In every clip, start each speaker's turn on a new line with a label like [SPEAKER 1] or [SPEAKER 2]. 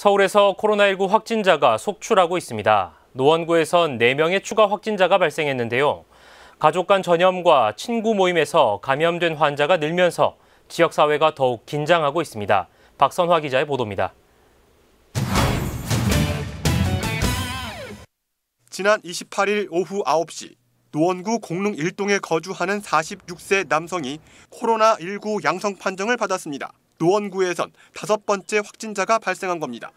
[SPEAKER 1] 서울에서 코로나19 확진자가 속출하고 있습니다. 노원구에선 4명의 추가 확진자가 발생했는데요. 가족 간 전염과 친구 모임에서 감염된 환자가 늘면서 지역사회가 더욱 긴장하고 있습니다. 박선화 기자의 보도입니다.
[SPEAKER 2] 지난 28일 오후 9시 노원구 공릉 1동에 거주하는 46세 남성이 코로나19 양성 판정을 받았습니다. 노원구에선 다섯 번째 확진자가 발생한 겁니다.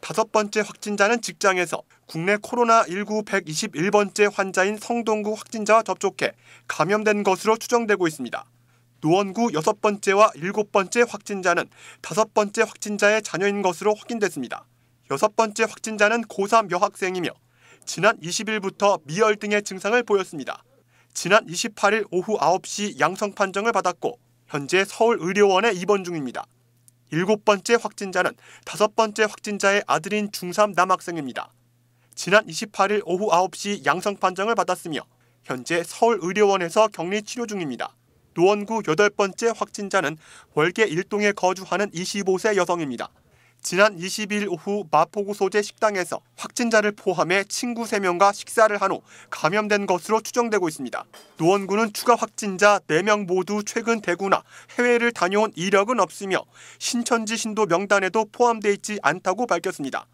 [SPEAKER 2] 다섯 번째 확진자는 직장에서 국내 코로나19 121번째 환자인 성동구 확진자와 접촉해 감염된 것으로 추정되고 있습니다. 노원구 여섯 번째와 일곱 번째 확진자는 다섯 번째 확진자의 자녀인 것으로 확인됐습니다. 여섯 번째 확진자는 고3 여학생이며 지난 20일부터 미열 등의 증상을 보였습니다. 지난 28일 오후 9시 양성 판정을 받았고 현재 서울의료원에 입원 중입니다. 일곱 번째 확진자는 다섯 번째 확진자의 아들인 중3 남학생입니다. 지난 28일 오후 9시 양성 판정을 받았으며 현재 서울의료원에서 격리 치료 중입니다. 노원구 여덟 번째 확진자는 월계 1동에 거주하는 25세 여성입니다. 지난 20일 오후 마포구 소재 식당에서 확진자를 포함해 친구 3명과 식사를 한 후 감염된 것으로 추정되고 있습니다. 노원구는 추가 확진자 4명 모두 최근 대구나 해외를 다녀온 이력은 없으며 신천지 신도 명단에도 포함돼 있지 않다고 밝혔습니다.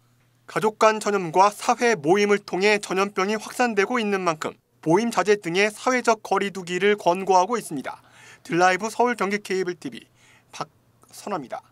[SPEAKER 2] 가족 간 전염과 사회 모임을 통해 전염병이 확산되고 있는 만큼 모임 자제 등의 사회적 거리두기를 권고하고 있습니다.
[SPEAKER 1] 딜라이브 서울 경기 케이블 TV 박선화입니다.